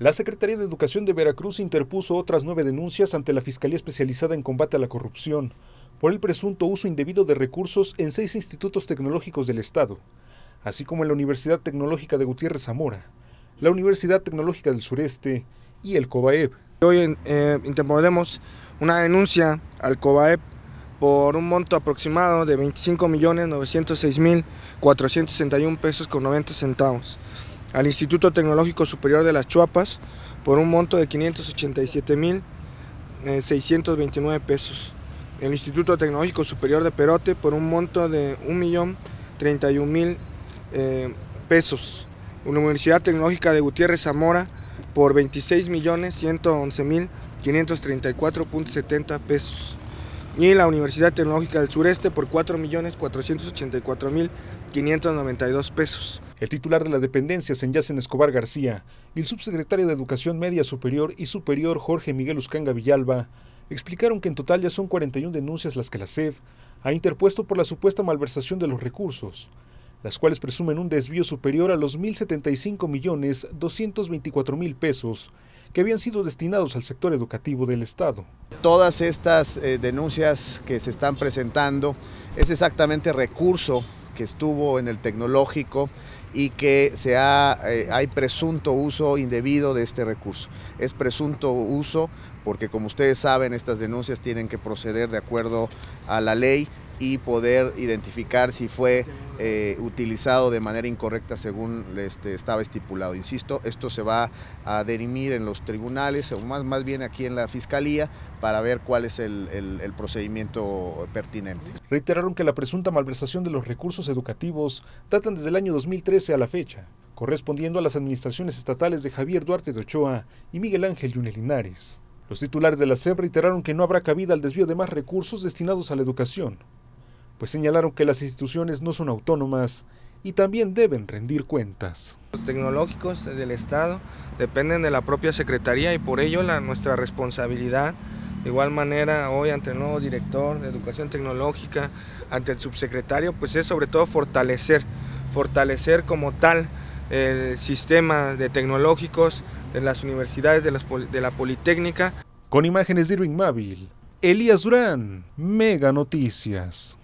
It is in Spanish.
La Secretaría de Educación de Veracruz interpuso otras nueve denuncias ante la Fiscalía Especializada en Combate a la Corrupción por el presunto uso indebido de recursos en seis institutos tecnológicos del Estado, así como en la Universidad Tecnológica de Gutiérrez Zamora, la Universidad Tecnológica del Sureste y el COBAEP. Hoy eh, interponemos una denuncia al COBAEP por un monto aproximado de 25.906.461 pesos con 90 centavos al Instituto Tecnológico Superior de las Chuapas por un monto de 587.629 eh, pesos. El Instituto Tecnológico Superior de Perote por un monto de 1.031.000 eh, pesos. La Universidad Tecnológica de Gutiérrez Zamora por 26.111.534.70 pesos y la Universidad Tecnológica del Sureste por 4.484.592 pesos. El titular de la dependencia, Senyacen Escobar García, y el subsecretario de Educación Media Superior y Superior, Jorge Miguel Uscanga Villalba, explicaron que en total ya son 41 denuncias las que la CEF ha interpuesto por la supuesta malversación de los recursos, las cuales presumen un desvío superior a los 1.075.224.000 pesos que habían sido destinados al sector educativo del Estado. Todas estas eh, denuncias que se están presentando es exactamente recurso que estuvo en el tecnológico y que se eh, hay presunto uso indebido de este recurso. Es presunto uso porque como ustedes saben estas denuncias tienen que proceder de acuerdo a la ley y poder identificar si fue eh, utilizado de manera incorrecta según este, estaba estipulado. Insisto, esto se va a derimir en los tribunales, o más, más bien aquí en la Fiscalía, para ver cuál es el, procedimiento pertinente. Reiteraron que la presunta malversación de los recursos educativos tratan desde el año 2003 a la fecha, correspondiendo a las administraciones estatales de Javier Duarte de Ochoa y Miguel Ángel Yune Linares. Los titulares de la CEP reiteraron que no habrá cabida al desvío de más recursos destinados a la educación, pues señalaron que las instituciones no son autónomas y también deben rendir cuentas. Los tecnológicos del Estado dependen de la propia Secretaría y por ello la, nuestra responsabilidad, de igual manera hoy ante el nuevo director de Educación Tecnológica, ante el subsecretario, pues es sobre todo fortalecer fortalecer como tal el sistema de tecnológicos de las universidades de, la Politécnica. Con imágenes de Irving Mavil, Elías Durán, Mega Noticias.